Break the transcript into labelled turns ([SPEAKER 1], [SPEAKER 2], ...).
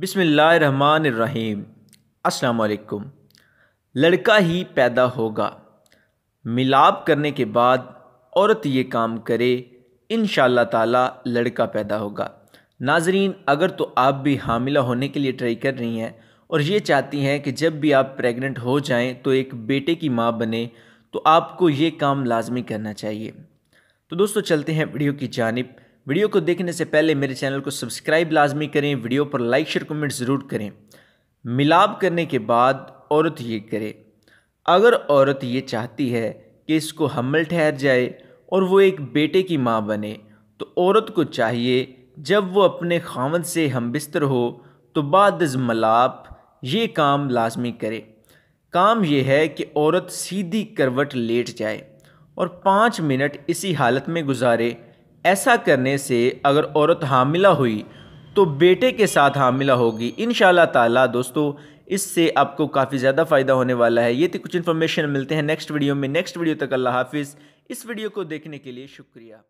[SPEAKER 1] बिसमीम असलकुम लड़का ही पैदा होगा मिलाप करने के बाद औरत ये काम करे इन ताला लड़का पैदा होगा नाजरीन अगर तो आप भी हामिला होने के लिए ट्राई कर रही हैं और ये चाहती हैं कि जब भी आप प्रेग्नेंट हो जाएं तो एक बेटे की माँ बने तो आपको ये काम लाजमी करना चाहिए तो दोस्तों चलते हैं वीडियो की जानब वीडियो को देखने से पहले मेरे चैनल को सब्सक्राइब लाजमी करें वीडियो पर लाइक शेयर कमेंट ज़रूर करें मिलाप करने के बाद औरत ये करे अगर औरत ये चाहती है कि इसको हमल ठहर जाए और वो एक बेटे की माँ बने तो औरत को चाहिए जब वो अपने खावन से हम बिस्तर हो तो बाद मलाप ये काम लाजमी करे काम यह है कि औरत सीधी करवट लेट जाए और पाँच मिनट इसी हालत में गुजारे ऐसा करने से अगर औरत हामिला हुई तो बेटे के साथ हामिला होगी इन ताला दोस्तों इससे आपको काफ़ी ज़्यादा फ़ायदा होने वाला है ये थी कुछ इन्फॉर्मेशन मिलते हैं नेक्स्ट वीडियो में नेक्स्ट वीडियो तक अल्लाह हाफिज़ इस वीडियो को देखने के लिए शुक्रिया